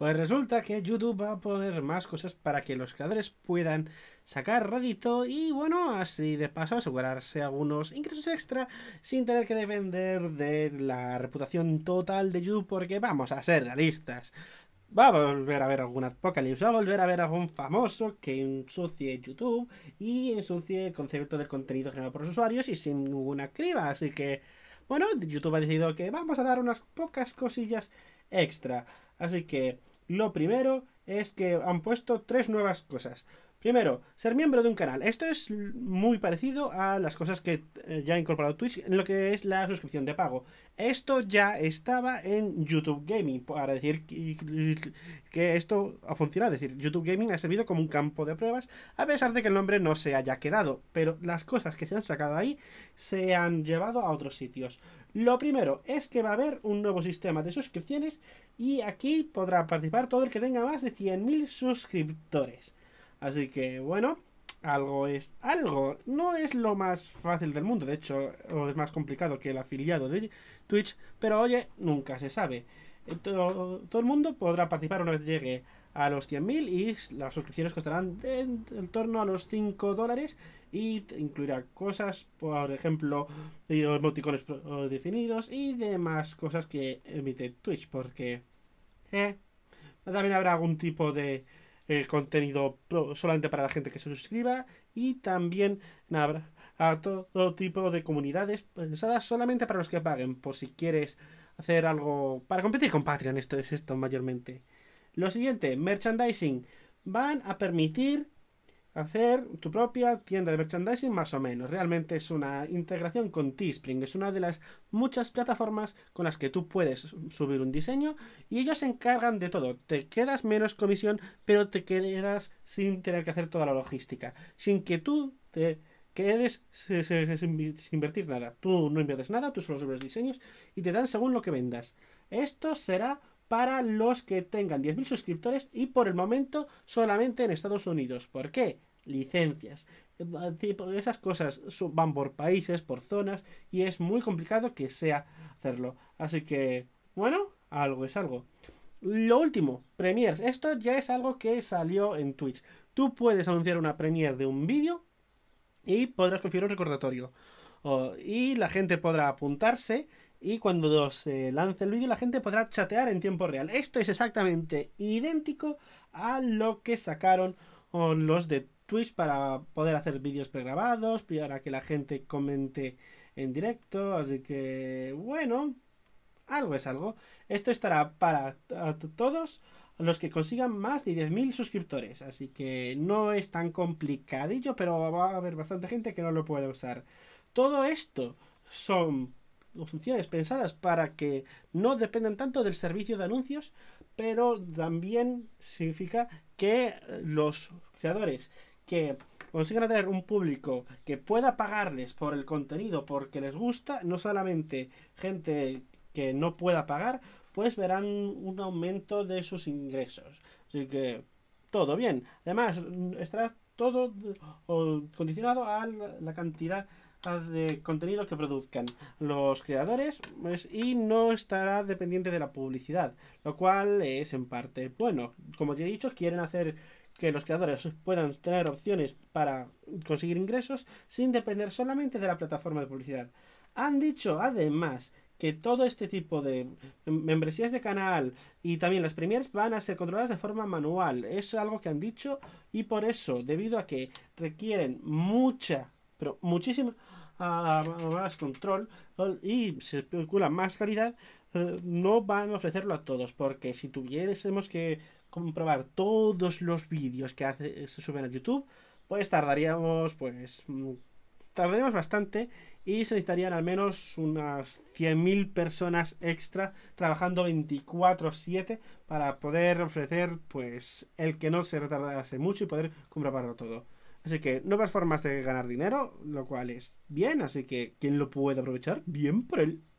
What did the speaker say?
Pues resulta que YouTube va a poner más cosas para que los creadores puedan sacar rédito y bueno, así de paso asegurarse algunos ingresos extra sin tener que depender de la reputación total de YouTube porque vamos a ser realistas. Va a volver a haber algún apocalipsis, va a volver a haber algún famoso que ensucie YouTube y ensucie el concepto del contenido generado por los usuarios y sin ninguna criba. Así que, bueno, YouTube ha decidido que vamos a dar unas pocas cosillas extra. Así que, lo primero es que han puesto tres nuevas cosas. Primero, ser miembro de un canal. Esto es muy parecido a las cosas que eh, ya ha incorporado Twitch en lo que es la suscripción de pago. Esto ya estaba en YouTube Gaming, para decir que esto ha funcionado. Es decir, YouTube Gaming ha servido como un campo de pruebas, a pesar de que el nombre no se haya quedado. Pero las cosas que se han sacado ahí se han llevado a otros sitios. Lo primero es que va a haber un nuevo sistema de suscripciones y aquí podrá participar todo el que tenga más de 100.000 suscriptores. Así que bueno, algo es algo. No es lo más fácil del mundo, de hecho, o es más complicado que el afiliado de Twitch, pero oye, nunca se sabe. Eh, todo, el mundo podrá participar una vez llegue a los 100.000 y las suscripciones costarán en, torno a los 5 dólares y incluirá cosas, por ejemplo, emoticones eh, definidos y demás cosas que emite Twitch, porque eh, también habrá algún tipo de eh, contenido solamente para la gente que se suscriba y también a todo tipo de comunidades pensadas solamente para los que paguen, por si quieres hacer algo para competir con Patreon, esto es esto mayormente. Lo siguiente, merchandising. Van a permitir hacer tu propia tienda de merchandising más o menos. Realmente es una integración con Teespring, es una de las muchas plataformas con las que tú puedes subir un diseño y ellos se encargan de todo. Te quedas menos comisión, pero te quedas sin tener que hacer toda la logística, sin que tú te quedes sin invertir nada. Tú no inviertes nada, tú solo subes diseños y te dan según lo que vendas. Esto será para los que tengan 10.000 suscriptores y por el momento solamente en Estados Unidos. ¿Por qué? licencias. Eh, esas cosas van por países, por zonas, y es muy complicado que sea hacerlo. Así que, bueno, algo es algo. Lo último, premiers. Esto ya es algo que salió en Twitch. Tú puedes anunciar una premier de un vídeo y podrás confiar un recordatorio. y la gente podrá apuntarse y cuando se lance el vídeo la gente podrá chatear en tiempo real. Esto es exactamente idéntico a lo que sacaron los de Twitch para poder hacer vídeos pregrabados, para que la gente comente en directo, así que bueno, algo es algo. Esto estará para todos los que consigan más de 10.000 suscriptores, así que no es tan complicadillo, pero va a haber bastante gente que no lo puede usar. Todo esto son funciones pensadas para que no dependan tanto del servicio de anuncios, pero también significa que los creadores que consigan tener un público que pueda pagarles por el contenido porque les gusta, no solamente gente que no pueda pagar, pues verán un aumento de sus ingresos. Así que todo bien. Además, estará todo condicionado a la cantidad de contenido que produzcan los creadores pues, y no estará dependiente de la publicidad, lo cual es en parte bueno. Como ya he dicho, quieren hacer que los creadores puedan tener opciones para conseguir ingresos sin depender solamente de la plataforma de publicidad. Han dicho además que todo este tipo de membresías de canal y también las premiers van a ser controladas de forma manual. Es algo que han dicho y por eso, debido a que requieren mucha, pero muchísima ah, más control y se especula más calidad, no van a ofrecerlo a todos, porque si tuviésemos que comprobar todos los vídeos que hace, se suben a YouTube, pues tardaríamos, pues, mm, tardaríamos bastante y se necesitarían al menos unas 100.000 personas extra trabajando 24/7 para poder ofrecer, pues, el que no se retardase mucho y poder comprobarlo todo. Así que nuevas formas de ganar dinero, lo cual es bien, así que quien lo puede aprovechar, bien por él.